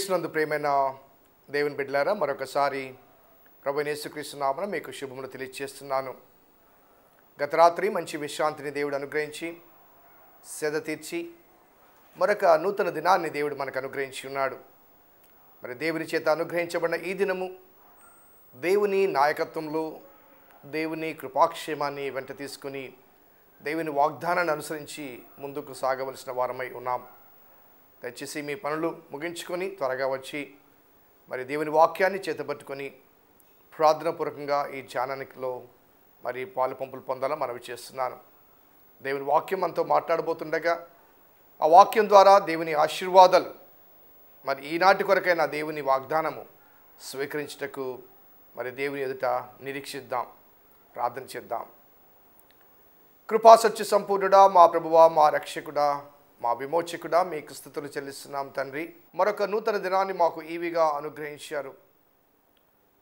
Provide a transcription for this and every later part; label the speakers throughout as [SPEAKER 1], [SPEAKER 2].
[SPEAKER 1] క్రీస్తునందు ప్రేమైన దేవుని బిడ్డలారా మరొకసారి ప్రభు నేసుక్రీస్తునామన మీకు శుభములు తెలియజేస్తున్నాను గత రాత్రి మంచి విశ్రాంతిని దేవుడు అనుగ్రహించి సెద తీర్చి మరొక నూతన దినాన్ని దేవుడు మనకు అనుగ్రహించి ఉన్నాడు మరి దేవుని చేత అనుగ్రహించబడిన ఈ దినము దేవుని నాయకత్వంలో దేవుని కృపాక్షేమాన్ని వెంట తీసుకుని దేవుని వాగ్దానాన్ని అనుసరించి ముందుకు సాగవలసిన వారమై ఉన్నాము దయచేసి మీ పనులు ముగించుకొని త్వరగా వచ్చి మరి దేవుని వాక్యాన్ని చేతబట్టుకొని ప్రార్థనపూర్వకంగా ఈ ధ్యానానికిలో మరి పాలు పంపులు పొందాలని మనవి చేస్తున్నాను దేవుని వాక్యం మనతో మాట్లాడబోతుండగా ఆ వాక్యం ద్వారా దేవుని ఆశీర్వాదాలు మరి ఈనాటి కొరకైనా దేవుని వాగ్దానము స్వీకరించటకు మరి దేవుని ఎదుట నిరీక్షిద్దాం ప్రార్థన చేద్దాం కృపాసత్య సంపూర్ణుడా మా ప్రభువా మా రక్షకుడా మా విమోచకుడా మీ స్థుతులు చెల్లిస్తున్నాం తండ్రి మరొక నూతన దినాన్ని మాకు ఈవిగా అనుగ్రహించారు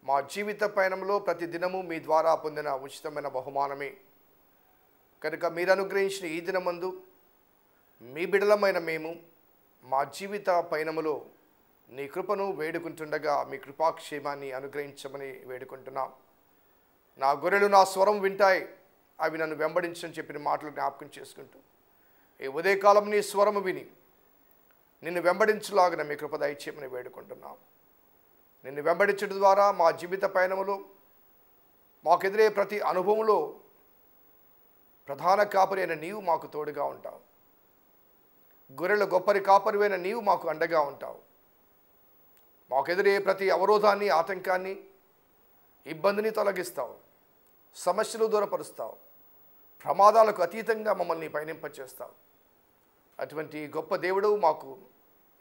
[SPEAKER 1] మా జీవిత పయనంలో ప్రతి దినము మీ ద్వారా పొందిన ఉచితమైన బహుమానమే కనుక మీరు అనుగ్రహించిన ఈ దినమందు మీ బిడలమైన మేము మా జీవిత పయనములో నీ కృపను వేడుకుంటుండగా మీ కృపాక్షేమాన్ని అనుగ్రహించమని వేడుకుంటున్నాం నా గొర్రెలు నా స్వరం వింటాయి అవి నన్ను వెంబడించని చెప్పిన మాటలు జ్ఞాపకం చేసుకుంటూ ఈ ఉదయకాలం నీ స్వరము విని నిన్ను వెంబడించలాగిన మీ కృపద ఇచ్చేమని వేడుకుంటున్నాం నిన్ను వెంబడించడం ద్వారా మా జీవిత పయనములు మాకెదిరే ప్రతి అనుభవంలో ప్రధాన కాపరైన నీవు మాకు తోడుగా ఉంటావు గొర్రెల గొప్పరి కాపరివైన నీవు మాకు అండగా ఉంటావు మాకెదిరే ప్రతి అవరోధాన్ని ఆటంకాన్ని ఇబ్బందిని తొలగిస్తావు సమస్యలు దూరపరుస్తావు ప్రమాదాలకు అతీతంగా మమ్మల్ని పయనింపచేస్తావు అటువంటి గొప్ప దేవుడు మాకు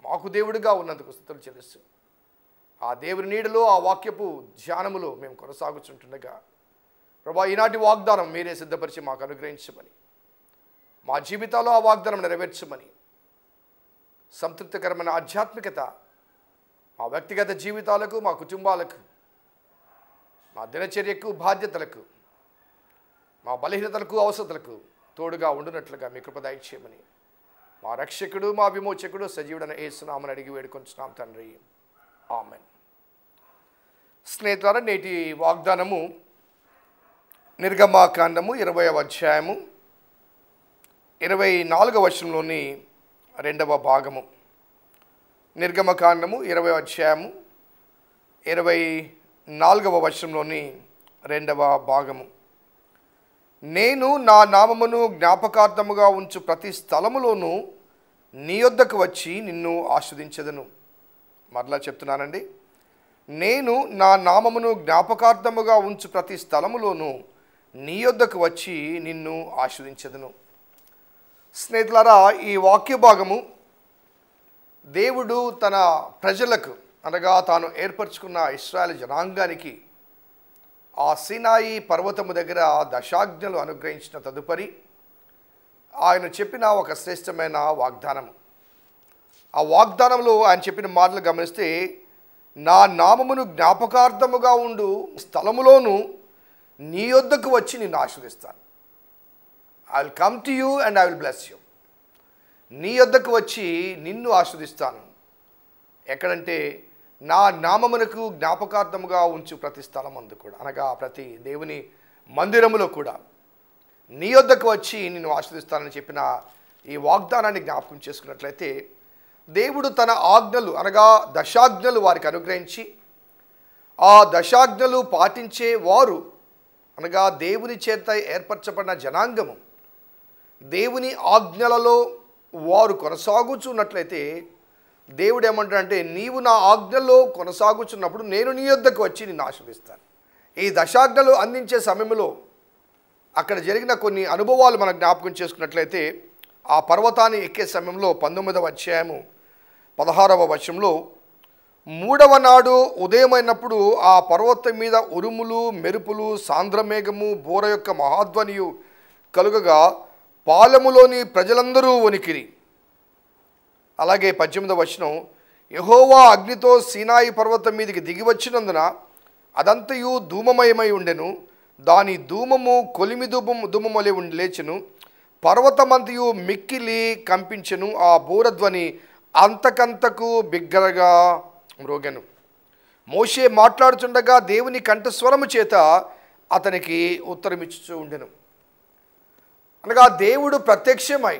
[SPEAKER 1] మాకు దేవుడిగా ఉన్నందుకు స్థుతులు చెల్లిస్తూ ఆ దేవుని నీడలో ఆ వాక్యపు ధ్యానములో మేము కొనసాగుచుంటుండగా ప్రభా ఈనాటి వాగ్దానం మీరే సిద్ధపరిచి మాకు అనుగ్రహించమని మా జీవితాల్లో ఆ వాగ్దానం నెరవేర్చమని సంతృప్తికరమైన ఆధ్యాత్మికత మా వ్యక్తిగత జీవితాలకు మా కుటుంబాలకు మా దినచర్యకు బాధ్యతలకు మా బలహీనతలకు అవసరతలకు తోడుగా ఉండునట్లుగా మీ కృప దయచేయమని మా రక్షకుడు మా విమోచకుడు సజీవుడన ఏసునామని అడిగి వేడుకొంచున్నాం తండ్రి ఆమెన్ స్నేహితుల నేటి వాగ్దానము నిర్గమాకాండము ఇరవై అధ్యాయము ఇరవై నాలుగవ వర్షంలోని రెండవ భాగము నిర్గమకాండము ఇరవై అధ్యాయము ఇరవై నాలుగవ వర్షంలోని రెండవ భాగము నేను నా నామమును జ్ఞాపకార్థముగా ఉంచు ప్రతి స్థలములోనూ నీ యొద్దకు వచ్చి నిన్ను ఆస్వాదించదను మరలా చెప్తున్నానండి నేను నా నామమును జ్ఞాపకార్థముగా ఉంచు ప్రతి స్థలములోనూ నీ యొద్దకు వచ్చి నిన్ను ఆస్వాదించదను స్నేహితులారా ఈ వాక్య భాగము దేవుడు తన ప్రజలకు అనగా తాను ఏర్పరచుకున్న ఇస్రాయల్ జనాంగానికి ఆ సినాయి పర్వతము దగ్గర ఆ దశాజ్ఞలు అనుగ్రహించిన తదుపరి ఆయన చెప్పిన ఒక శ్రేష్టమైన వాగ్దానము ఆ వాగ్దానంలో ఆయన చెప్పిన మాటలు గమనిస్తే నా నామమును జ్ఞాపకార్థముగా ఉండు స్థలములోను నీ యొద్దకు వచ్చి నిన్ను ఆశ్రదిస్తాను I will come to you and I will bless you నీ యొద్దకు వచ్చి నిన్ను ఆస్వాదిస్తాను ఎక్కడంటే నా నామమునకు జ్ఞాపకార్థముగా ఉంచు ప్రతి స్థలమందు కూడా అనగా ప్రతి దేవుని మందిరములో కూడా నీ వద్దకు వచ్చి నేను ఆశ్రదిస్తానని చెప్పిన ఈ వాగ్దానాన్ని జ్ఞాపకం చేసుకున్నట్లయితే దేవుడు తన ఆజ్ఞలు అనగా దశాజ్ఞలు వారికి అనుగ్రహించి ఆ దశాజ్ఞలు పాటించే వారు అనగా దేవుని చేత ఏర్పరచబడిన జనాంగము దేవుని ఆజ్ఞలలో వారు కొనసాగుచున్నట్లయితే దేవుడు ఏమంటాడంటే నీవు నా ఆజ్ఞలో కొనసాగుచున్నప్పుడు నేను నీ యొద్దకు వచ్చి నేను ఆశ్రయిస్తాను ఈ దశాజ్ఞలు అందించే సమయంలో అక్కడ జరిగిన కొన్ని అనుభవాలు మనం జ్ఞాపకం చేసుకున్నట్లయితే ఆ పర్వతాన్ని ఎక్కే సమయంలో పంతొమ్మిదవ అధ్యాయము పదహారవ వర్షంలో మూడవ నాడు ఉదయమైనప్పుడు ఆ పర్వతం మీద ఉరుములు మెరుపులు సాంద్రమేఘము బోర యొక్క మహాధ్వనియు కలుగగా పాలములోని ప్రజలందరూ వణికిరి అలాగే పద్దెనిమిదవ వచనం యహోవా అగ్నితో సీనాయి పర్వతం మీదకి వచ్చినందున అదంతయు ధూమమయమై ఉండెను దాని ధూమము కొలిమి ధూమము ఉండి లేచెను పర్వతమంతయు మిక్కిలి కంపించెను ఆ బూరధ్వని అంతకంతకు బిగ్గరగా మ్రోగెను మోషే మాట్లాడుచుండగా దేవుని కంఠస్వరము చేత అతనికి ఉత్తరమిచ్చుచూ ఉండెను అనగా దేవుడు ప్రత్యక్షమై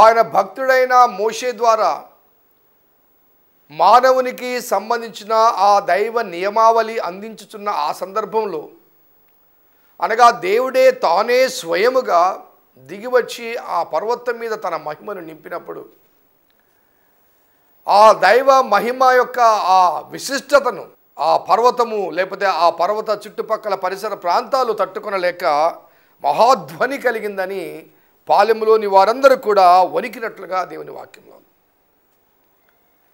[SPEAKER 1] ఆయన భక్తుడైన మోషే ద్వారా మానవునికి సంబంధించిన ఆ దైవ నియమావళి అందించుతున్న ఆ సందర్భంలో అనగా దేవుడే తానే స్వయముగా దిగివచ్చి ఆ పర్వతం మీద తన మహిమను నింపినప్పుడు ఆ దైవ మహిమ యొక్క ఆ విశిష్టతను ఆ పర్వతము లేకపోతే ఆ పర్వత చుట్టుపక్కల పరిసర ప్రాంతాలు తట్టుకునలేక మహాధ్వని కలిగిందని పాలెములోని వారందరూ కూడా వణికినట్లుగా దేవుని వాక్యంలో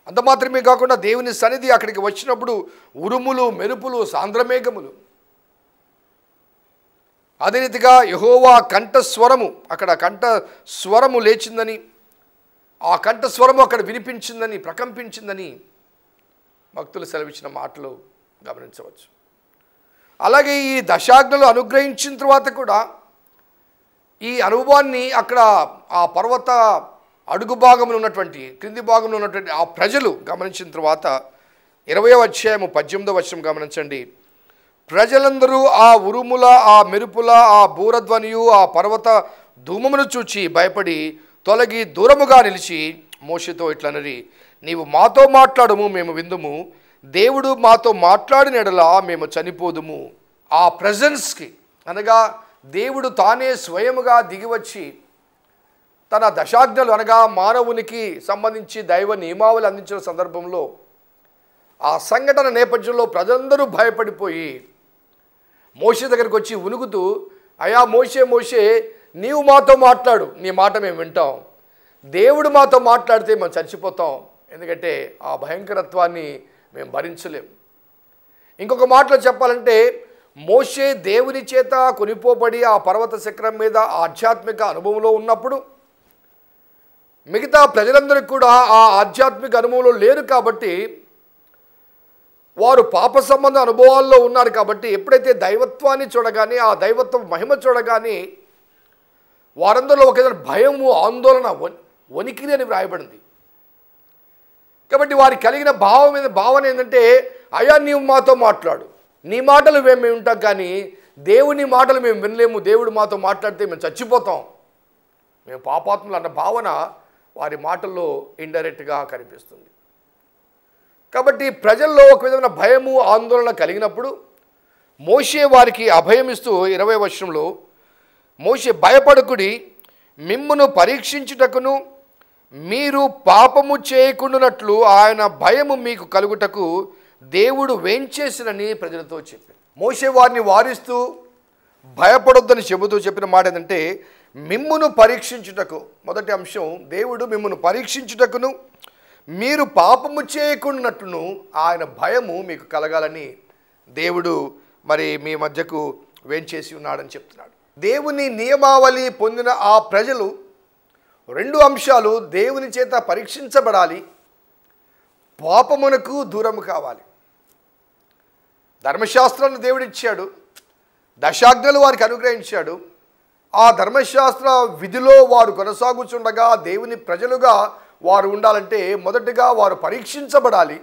[SPEAKER 1] అంత మాత్రమే కాకుండా దేవుని సన్నిధి అక్కడికి వచ్చినప్పుడు ఉరుములు మెరుపులు సాంద్రమేఘములు అదే రీతిగా యహోవా కంఠస్వరము అక్కడ కంఠస్వరము లేచిందని ఆ కంఠస్వరము అక్కడ వినిపించిందని ప్రకంపించిందని భక్తులు సెలవిచ్చిన మాటలు గమనించవచ్చు అలాగే ఈ దశాగ్నులు అనుగ్రహించిన తర్వాత కూడా ఈ అనుభవాన్ని అక్కడ ఆ పర్వత అడుగు భాగంలో ఉన్నటువంటి క్రింది భాగంలో ఉన్నటువంటి ఆ ప్రజలు గమనించిన తర్వాత ఇరవై అధ్యాయము పద్దెనిమిదో వర్షం గమనించండి ప్రజలందరూ ఆ ఉరుముల ఆ మెరుపుల ఆ బూరధ్వనియు ఆ పర్వత ధూమమును చూచి భయపడి తొలగి దూరముగా నిలిచి మోషతో ఇట్లనరి నీవు మాతో మాట్లాడము మేము విందుము దేవుడు మాతో మాట్లాడినడలా మేము చనిపోదుము ఆ ప్రజెన్స్కి అనగా దేవుడు తానే స్వయముగా దిగివచ్చి తన దశాజ్ఞలు అనగా మానవునికి సంబంధించి దైవ నియమావళి అందించిన సందర్భంలో ఆ సంఘటన నేపథ్యంలో ప్రజలందరూ భయపడిపోయి మోషే దగ్గరికి వచ్చి ఉనుగుతూ అయా మోషే మోషే నీవు మాతో మాట్లాడు నీ మాట మేము వింటాం దేవుడు మాతో మాట్లాడితే మేము చచ్చిపోతాం ఎందుకంటే ఆ భయంకరత్వాన్ని మేము భరించలేం ఇంకొక మాటలో చెప్పాలంటే మోషే దేవుని చేత కొనిపోబడి ఆ పర్వత శిఖరం మీద ఆధ్యాత్మిక అనుభవంలో ఉన్నప్పుడు మిగతా ప్రజలందరికీ కూడా ఆ ఆధ్యాత్మిక అనుభవంలో లేరు కాబట్టి వారు పాప సంబంధ అనుభవాల్లో ఉన్నారు కాబట్టి ఎప్పుడైతే దైవత్వాన్ని చూడగానే ఆ దైవత్వం మహిమ చూడగానే వారందరిలో ఒక భయము ఆందోళన వణికిరి అని వ్రాయబడింది కాబట్టి వారికి కలిగిన భావం భావన ఏంటంటే అయా నీవు మాతో మాట్లాడు నీ మాటలు మేము వింటాం కానీ దేవుని మాటలు మేము వినలేము దేవుడు మాతో మాట్లాడితే మేము చచ్చిపోతాం మేము పాపాత్ములు అన్న భావన వారి మాటల్లో ఇండైరెక్ట్గా కనిపిస్తుంది కాబట్టి ప్రజల్లో ఒక విధమైన భయము ఆందోళన కలిగినప్పుడు మోషే వారికి అభయమిస్తూ ఇరవై వర్షంలో మోషే భయపడకుడి మిమ్మును పరీక్షించుటకును మీరు పాపము చేయకుండానట్లు ఆయన భయము మీకు కలుగుటకు దేవుడు వేంచేసినని ప్రజలతో చెప్పారు మోసే వారిని వారిస్తూ భయపడొద్దని చెబుతూ చెప్పిన మాట ఏంటంటే మిమ్మును పరీక్షించుటకు మొదటి అంశం దేవుడు మిమ్మును పరీక్షించుటకును మీరు పాపము చేయకున్నట్టును ఆయన భయము మీకు కలగాలని దేవుడు మరి మీ మధ్యకు వేంచేసి ఉన్నాడని చెప్తున్నాడు దేవుని నియమావళి పొందిన ఆ ప్రజలు రెండు అంశాలు దేవుని చేత పరీక్షించబడాలి పాపమునకు దూరం కావాలి ధర్మశాస్త్రాన్ని దేవుడిచ్చాడు దశాజ్ఞలు వారికి అనుగ్రహించాడు ఆ ధర్మశాస్త్ర విధిలో వారు కొనసాగుచుండగా దేవుని ప్రజలుగా వారు ఉండాలంటే మొదటగా వారు పరీక్షించబడాలి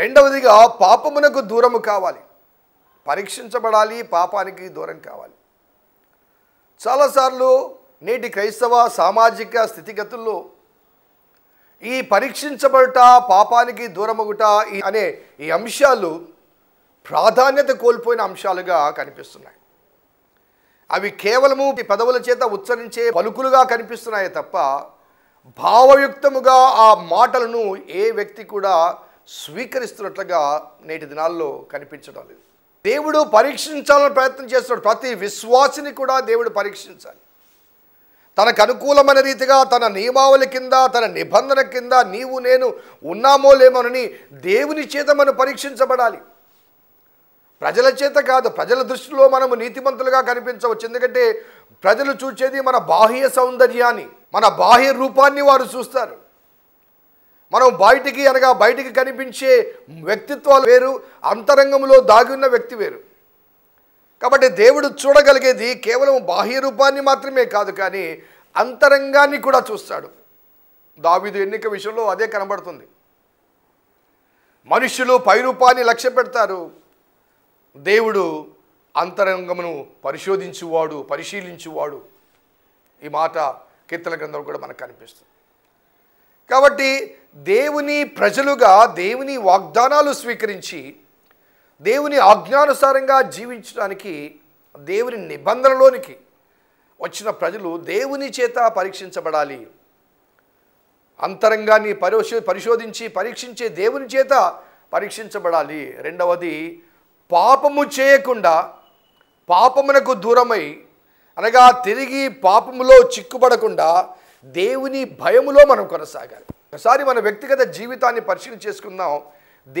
[SPEAKER 1] రెండవదిగా పాపమునకు దూరము కావాలి పరీక్షించబడాలి పాపానికి దూరం కావాలి చాలాసార్లు నేటి క్రైస్తవ సామాజిక స్థితిగతుల్లో ఈ పరీక్షించబడుట పాపానికి దూరమగుట అనే ఈ అంశాలు ప్రాధాన్యత కోల్పోయిన అంశాలుగా కనిపిస్తున్నాయి అవి కేవలము పదవుల చేత ఉచ్చరించే పలుకులుగా కనిపిస్తున్నాయి తప్ప భావయుక్తముగా ఆ మాటలను ఏ వ్యక్తి కూడా స్వీకరిస్తున్నట్లుగా నేటి దినాల్లో కనిపించడం లేదు దేవుడు పరీక్షించాలని ప్రయత్నం చేస్తున్నాడు ప్రతి విశ్వాసిని కూడా దేవుడు పరీక్షించాలి తనకు అనుకూలమైన రీతిగా తన నియమావళి కింద తన నిబంధన కింద నీవు నేను ఉన్నామో లేమోనని దేవుని చేత మనం పరీక్షించబడాలి ప్రజల చేత కాదు ప్రజల దృష్టిలో మనము నీతిమంతులుగా కనిపించవచ్చు ఎందుకంటే ప్రజలు చూసేది మన బాహ్య సౌందర్యాన్ని మన బాహ్య రూపాన్ని వారు చూస్తారు మనం బయటికి అనగా బయటికి కనిపించే వ్యక్తిత్వాలు వేరు అంతరంగంలో దాగి ఉన్న వ్యక్తి వేరు కాబట్టి దేవుడు చూడగలిగేది కేవలం బాహ్య రూపాన్ని మాత్రమే కాదు కానీ అంతరంగాన్ని కూడా చూస్తాడు దావిదు ఎన్నిక విషయంలో అదే కనబడుతుంది మనుషులు పై రూపాన్ని లక్ష్య పెడతారు దేవుడు అంతరంగమును పరిశోధించువాడు పరిశీలించువాడు ఈ మాట కీర్తన గ్రంథం కూడా మనకు కనిపిస్తుంది కాబట్టి దేవుని ప్రజలుగా దేవుని వాగ్దానాలు స్వీకరించి దేవుని ఆజ్ఞానుసారంగా జీవించడానికి దేవుని నిబంధనలోనికి వచ్చిన ప్రజలు దేవుని చేత పరీక్షించబడాలి అంతరంగాన్ని పరిశో పరిశోధించి పరీక్షించే దేవుని చేత పరీక్షించబడాలి రెండవది పాపము చేయకుండా పాపమునకు దూరమై అనగా తిరిగి పాపములో చిక్కుపడకుండా దేవుని భయములో మనం కొనసాగాలి ఒకసారి మన వ్యక్తిగత జీవితాన్ని పరిశీలన చేసుకుందాం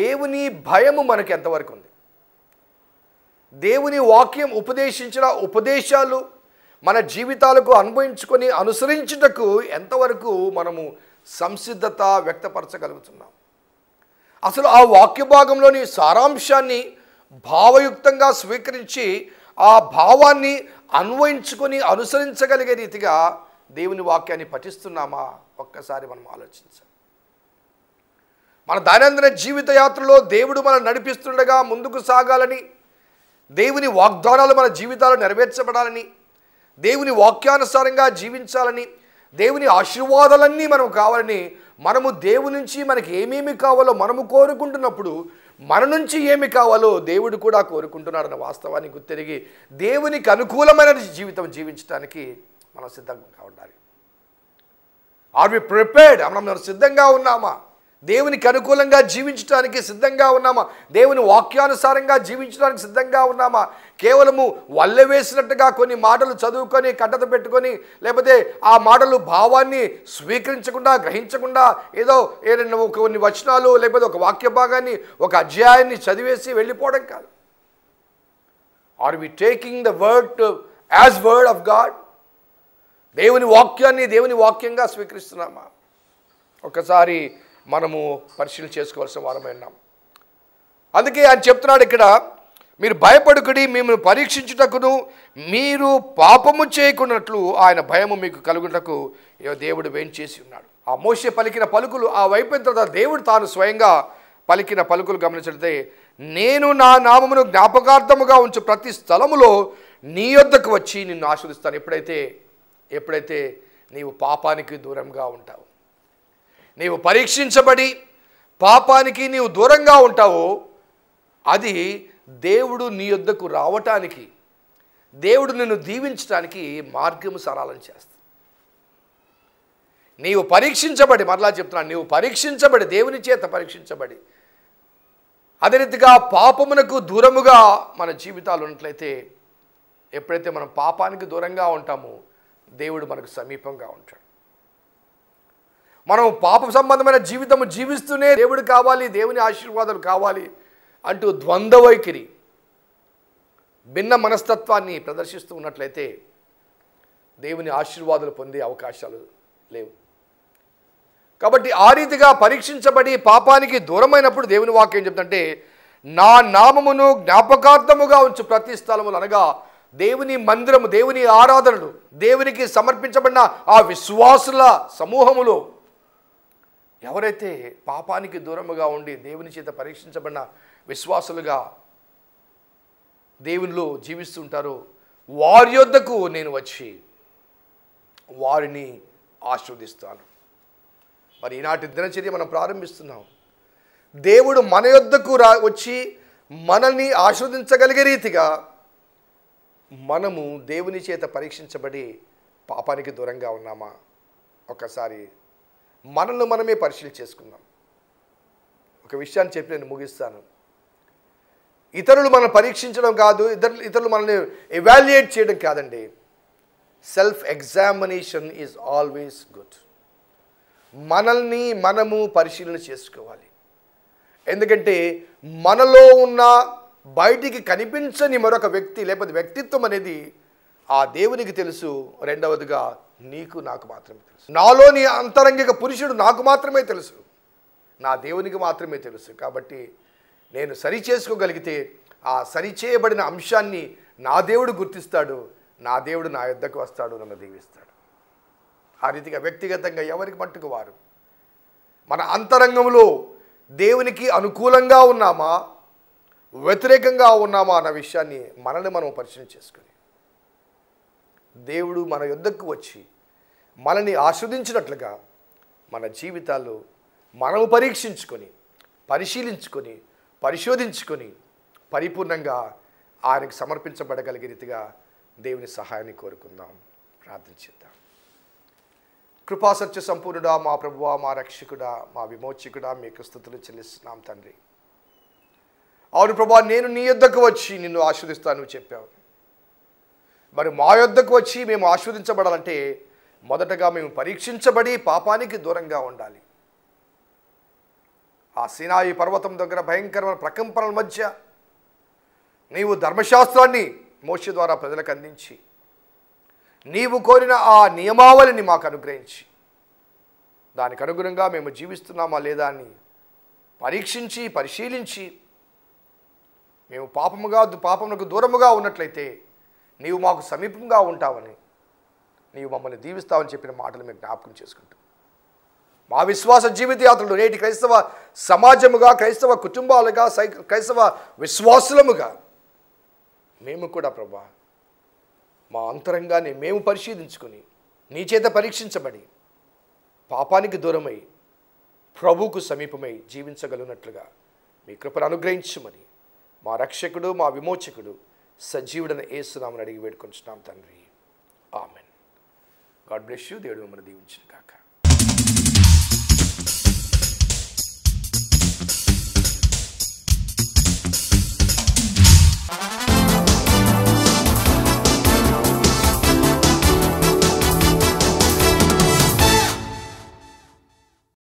[SPEAKER 1] దేవుని భయము మనకు ఎంతవరకు ఉంది దేవుని వాక్యం ఉపదేశించిన ఉపదేశాలు మన జీవితాలకు అనుభవించుకొని అనుసరించుటకు ఎంతవరకు మనము సంసిద్ధత వ్యక్తపరచగలుగుతున్నాం అసలు ఆ వాక్య భాగంలోని సారాంశాన్ని భావయుక్తంగా స్వీకరించి ఆ భావాన్ని అన్వయించుకొని అనుసరించగలిగే రీతిగా దేవుని వాక్యాన్ని పఠిస్తున్నామా ఒక్కసారి మనం ఆలోచించాలి మన దైనందిన జీవిత యాత్రలో దేవుడు మనం నడిపిస్తుండగా ముందుకు సాగాలని దేవుని వాగ్దానాలు మన జీవితాలు నెరవేర్చబడాలని దేవుని వాక్యానుసారంగా జీవించాలని దేవుని ఆశీర్వాదాలన్నీ మనం కావాలని మనము దేవుని నుంచి మనకి ఏమేమి కావాలో మనము కోరుకుంటున్నప్పుడు మన నుంచి ఏమి కావాలో దేవుడు కూడా కోరుకుంటున్నాడన్న వాస్తవాన్ని గుర్తిరిగి దేవునికి అనుకూలమైన జీవితం జీవించడానికి మనం సిద్ధంగా ఉండాలి ఆర్ వి ప్రిపేర్డ్ మనం సిద్ధంగా ఉన్నామా దేవునికి అనుకూలంగా జీవించడానికి సిద్ధంగా ఉన్నామా దేవుని వాక్యానుసారంగా జీవించడానికి సిద్ధంగా ఉన్నామా కేవలము వల్ల వేసినట్టుగా కొన్ని మాటలు చదువుకొని కట్టత పెట్టుకొని లేకపోతే ఆ మాటలు భావాన్ని స్వీకరించకుండా గ్రహించకుండా ఏదో ఏదైనా కొన్ని వచనాలు లేకపోతే ఒక వాక్య భాగాన్ని ఒక అధ్యాయాన్ని చదివేసి వెళ్ళిపోవడం కాదు are we taking the word as word of God దేవుని వాక్యాన్ని దేవుని వాక్యంగా స్వీకరిస్తున్నామా ఒకసారి మనము పరిశీలన చేసుకోవాల్సిన వారమై ఉన్నాం అందుకే ఆయన చెప్తున్నాడు ఇక్కడ మీరు భయపడుకుడి మిమ్మల్ని పరీక్షించుటకును మీరు పాపము చేయకున్నట్లు ఆయన భయము మీకు కలుగుటకు దేవుడు వేయించేసి ఉన్నాడు ఆ మోసే పలికిన పలుకులు ఆ వైపు తర్వాత దేవుడు తాను స్వయంగా పలికిన పలుకులు గమనించడితే నేను నా నామమును జ్ఞాపకార్థముగా ఉంచు ప్రతి స్థలములో నీ యొద్దకు వచ్చి నిన్ను ఆశ్రదిస్తాను ఎప్పుడైతే ఎప్పుడైతే నీవు పాపానికి దూరంగా ఉంటావు నీవు పరీక్షించబడి పాపానికి నీవు దూరంగా ఉంటావో అది దేవుడు నీ యొద్దకు రావటానికి దేవుడు నిన్ను దీవించడానికి మార్గము సరళం చేస్తుంది నీవు పరీక్షించబడి మరలా చెప్తున్నాను నీవు పరీక్షించబడి దేవుని చేత పరీక్షించబడి అదే రీతిగా పాపమునకు దూరముగా మన జీవితాలు ఉన్నట్లయితే ఎప్పుడైతే మనం పాపానికి దూరంగా ఉంటామో దేవుడు మనకు సమీపంగా ఉంటాడు మనం పాప సంబంధమైన జీవితం జీవిస్తూనే దేవుడు కావాలి దేవుని ఆశీర్వాదాలు కావాలి అంటూ ద్వంద్వ వైఖరి భిన్న మనస్తత్వాన్ని ప్రదర్శిస్తూ ఉన్నట్లయితే దేవుని ఆశీర్వాదాలు పొందే అవకాశాలు లేవు కాబట్టి ఆ రీతిగా పరీక్షించబడి పాపానికి దూరమైనప్పుడు దేవుని వాక్యం చెప్తుంటే నా నామమును జ్ఞాపకార్థముగా ఉంచు ప్రతి స్థలములు అనగా దేవుని మందిరము దేవుని ఆరాధనలు దేవునికి సమర్పించబడిన ఆ విశ్వాసుల సమూహములో ఎవరైతే పాపానికి దూరముగా ఉండి దేవుని చేత పరీక్షించబడిన విశ్వాసులుగా దేవునిలో జీవిస్తుంటారో వారి యొద్దకు నేను వచ్చి వారిని ఆస్వాదిస్తాను మరి ఈనాటి దినచర్య మనం ప్రారంభిస్తున్నాం దేవుడు మన యొద్దకు రా వచ్చి మనల్ని ఆస్వాదించగలిగే రీతిగా మనము దేవుని చేత పరీక్షించబడి పాపానికి దూరంగా ఉన్నామా ఒకసారి మనల్ని మనమే పరిశీలి చేసుకుందాం ఒక విషయాన్ని చెప్పి నేను ముగిస్తాను ఇతరులు మనం పరీక్షించడం కాదు ఇతరులు ఇతరులు మనల్ని ఎవాల్యుయేట్ చేయడం కాదండి self examination is always good మనల్ని మనము పరిశీలన చేసుకోవాలి ఎందుకంటే మనలో ఉన్న బయటికి కనిపించని మరొక వ్యక్తి లేకపోతే వ్యక్తిత్వం అనేది ఆ దేవునికి తెలుసు రెండవదిగా నీకు నాకు మాత్రమే తెలుసు నాలోని అంతరంగిక పురుషుడు నాకు మాత్రమే తెలుసు నా దేవునికి మాత్రమే తెలుసు కాబట్టి నేను సరి చేసుకోగలిగితే ఆ సరిచేయబడిన అంశాన్ని నా దేవుడు గుర్తిస్తాడు నా దేవుడు నా యుద్ధకు వస్తాడు నన్ను దీవిస్తాడు ఆ రీతిగా వ్యక్తిగతంగా ఎవరికి మట్టుకు వారు మన అంతరంగంలో దేవునికి అనుకూలంగా ఉన్నామా వ్యతిరేకంగా ఉన్నామా అన్న విషయాన్ని మనల్ని మనం పరిశీలన చేసుకుని దేవుడు మన యుద్ధకు వచ్చి మనని ఆస్వాదించినట్లుగా మన జీవితాల్లో మనము పరీక్షించుకొని పరిశీలించుకొని పరిశోధించుకొని పరిపూర్ణంగా ఆయనకు సమర్పించబడగలిగే రీతిగా దేవుని సహాయాన్ని కోరుకుందాం ప్రార్థన చేద్దాం కృపాసత్య సంపూర్ణుడా మా ప్రభువా మా రక్షకుడా మా విమోచకుడా మీకు స్థుతులు చెల్లిస్తున్నాం తండ్రి అవును ప్రభా నేను నీ యొద్దకు వచ్చి నిన్ను ఆస్వాదిస్తాను చెప్పావు మరి మా యొద్దకు వచ్చి మేము ఆస్వాదించబడాలంటే మొదటగా మేము పరీక్షించబడి పాపానికి దూరంగా ఉండాలి ఆ సినాయి పర్వతం దగ్గర భయంకరమైన ప్రకంపనల మధ్య నీవు ధర్మశాస్త్రాన్ని మోష ద్వారా ప్రజలకు అందించి నీవు కోరిన ఆ నియమావళిని మాకు అనుగ్రహించి దానికి అనుగుణంగా మేము జీవిస్తున్నామా లేదా అని పరీక్షించి పరిశీలించి మేము పాపముగా పాపముకు దూరముగా ఉన్నట్లయితే నీవు మాకు సమీపంగా ఉంటావని నీవు మమ్మల్ని దీవిస్తావని చెప్పిన మాటలు మేము జ్ఞాపకం చేసుకుంటాం మా విశ్వాస జీవితయాత్రలు నేటి క్రైస్తవ సమాజముగా క్రైస్తవ కుటుంబాలుగా క్రైస్తవ విశ్వాసులముగా మేము కూడా ప్రభా మా అంతరంగాన్ని మేము పరిశీలించుకొని నీ చేత పరీక్షించబడి పాపానికి దూరమై ప్రభువుకు సమీపమై జీవించగలిగినట్లుగా మీ కృపను అనుగ్రహించమని మా రక్షకుడు మా విమోచకుడు సజీవుడని ఏసునామని అడిగి వేడుకుంటున్నాం తండ్రి గాడ్ బ్లెస్ యూ దేవుడు మిమ్మల్ని దీవించిన కాక Thank you.